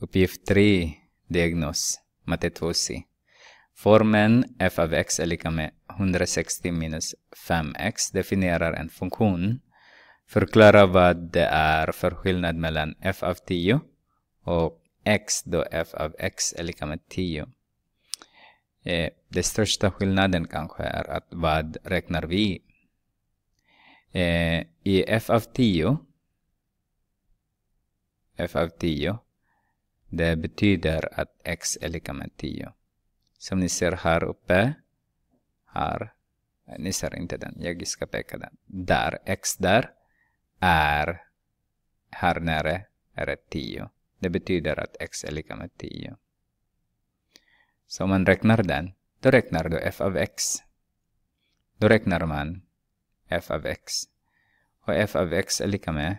Uppgift 3. Diagnos. Matte 2c. Formeln f av x är lika med 160 minus 5x definierar en funktion. Förklara vad det är för skillnad mellan f av 10 och x då f av x är lika med 10. Eh, den största skillnaden kanske är att vad räknar vi? Eh, I f av 10 f av 10 det betyder att x är lika med 10. Som ni ser här uppe, här, eh, ni ser inte den, jag ska peka den. Där, x där, är, här nere, är det 10. Det betyder att x är lika med 10. Så om man räknar den, då räknar du f av x. Då räknar man f av x. Och f av x är lika med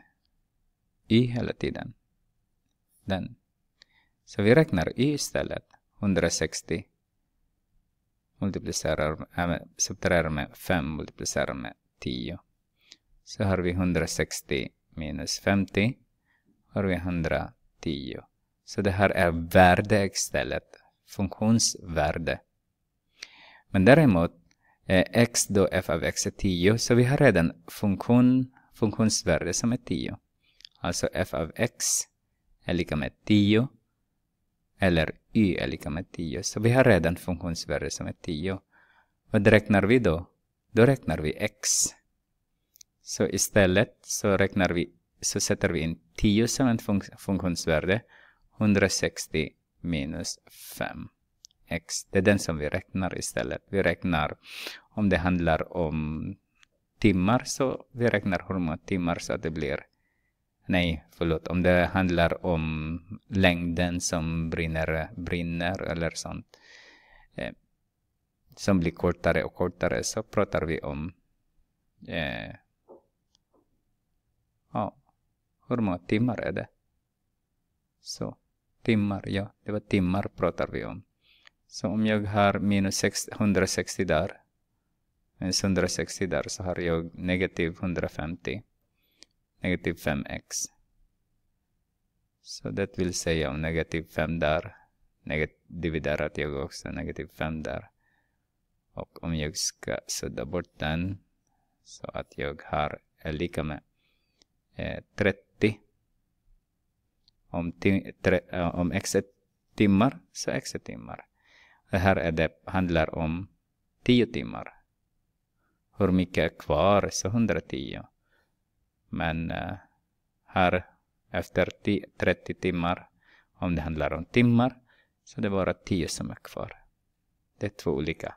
y hela tiden. Den. Så vi räknar y istället. 160 multiplicerar, äh, subtraherar med 5 multiplicerar med 10. Så har vi 160 minus 50. Har vi 110. Så det här är värde istället. Funktionsvärde. Men däremot är eh, x då f av x är 10. Så vi har redan funktion, funktionsvärde som är 10. Alltså f av x är lika med 10 eller y är lika med 10. Så vi har redan funktionsvärde som är 10. Vad räknar vi då? Då räknar vi x. Så istället så räknar vi så sätter vi in 10 som ett fun funktionsvärde. 160 minus 5 x. Det är den som vi räknar istället. Vi räknar om det handlar om timmar så vi räknar hur många timmar så att det blir nej, förlåt, om det handlar om längden som brinner, brinner eller sånt eh, som blir kortare och kortare så pratar vi om eh, ja, hur många timmar är det? Så, timmar, ja, det var timmar pratar vi om. Så om jag har minus 160 där, minus 160 där så har jag negativ 150 negative 5x. So that will say om negativ 5 där, negat dividerat jag också negativ 5 där. Och om jag ska sudda bort den så att jag har är lika med eh, 30. Om, tre, eh, om x är timmar så x är timmar. Det här är det, handlar om 10 timmar. Hur mycket är kvar? Så 110. Men eh, här efter 30 timmar, om det handlar om timmar, så det är bara 10 som är kvar. Det är två olika